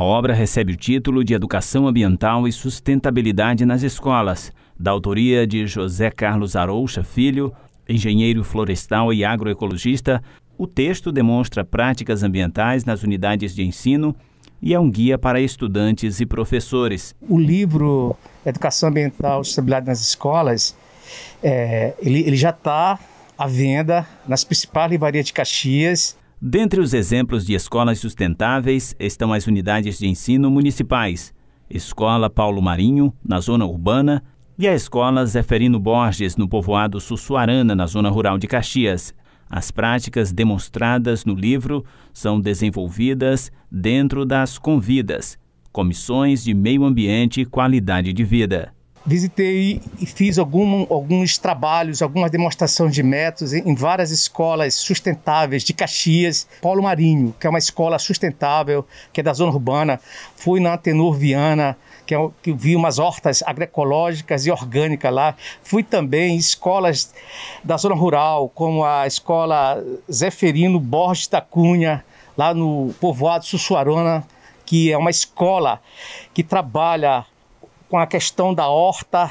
A obra recebe o título de Educação Ambiental e Sustentabilidade nas Escolas, da autoria de José Carlos Arouxa Filho, engenheiro florestal e agroecologista. O texto demonstra práticas ambientais nas unidades de ensino e é um guia para estudantes e professores. O livro Educação Ambiental e Sustentabilidade nas Escolas, é, ele, ele já está à venda nas principais livrarias de Caxias. Dentre os exemplos de escolas sustentáveis estão as unidades de ensino municipais, Escola Paulo Marinho, na zona urbana, e a Escola Zeferino Borges, no povoado Sussuarana, na zona rural de Caxias. As práticas demonstradas no livro são desenvolvidas dentro das convidas, comissões de meio ambiente e qualidade de vida visitei e fiz algum, alguns trabalhos, algumas demonstrações de métodos em, várias escolas sustentáveis de Caxias, Polo Marinho, que é uma escola sustentável, que é da zona urbana. Fui na Antenor Viana, que, é, que vi umas hortas agroecológicas e orgânicas lá. Fui também em escolas da zona rural, como a escola Zeferino Borges da Cunha, lá no povoado Sussuarona, que é uma escola que trabalha com a questão da horta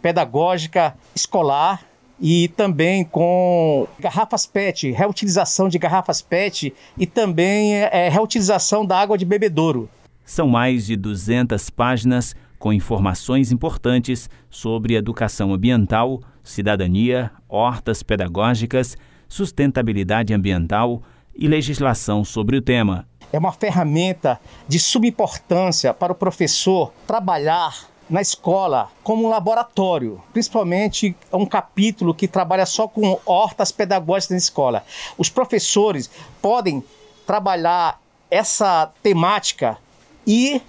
pedagógica escolar e também com garrafas PET, reutilização de garrafas PET e também é, reutilização da água de bebedouro. São mais de 200 páginas com informações importantes sobre educação ambiental, cidadania, hortas pedagógicas, sustentabilidade ambiental e legislação sobre o tema é uma ferramenta de subimportância para o professor trabalhar na escola como um laboratório, principalmente um capítulo que trabalha só com hortas pedagógicas na escola. Os professores podem trabalhar essa temática e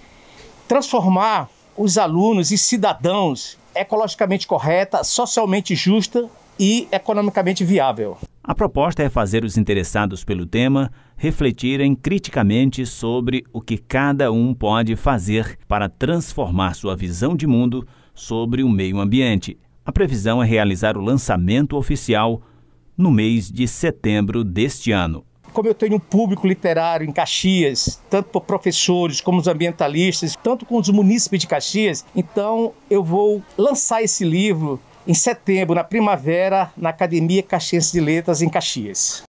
transformar os alunos em cidadãos ecologicamente correta, socialmente justa e economicamente viável. A proposta é fazer os interessados pelo tema refletirem criticamente sobre o que cada um pode fazer para transformar sua visão de mundo sobre o meio ambiente. A previsão é realizar o lançamento oficial no mês de setembro deste ano. Como eu tenho um público literário em Caxias, tanto por professores como os ambientalistas, tanto com os munícipes de Caxias, então eu vou lançar esse livro em setembro, na primavera, na Academia Caxiense de Letras, em Caxias.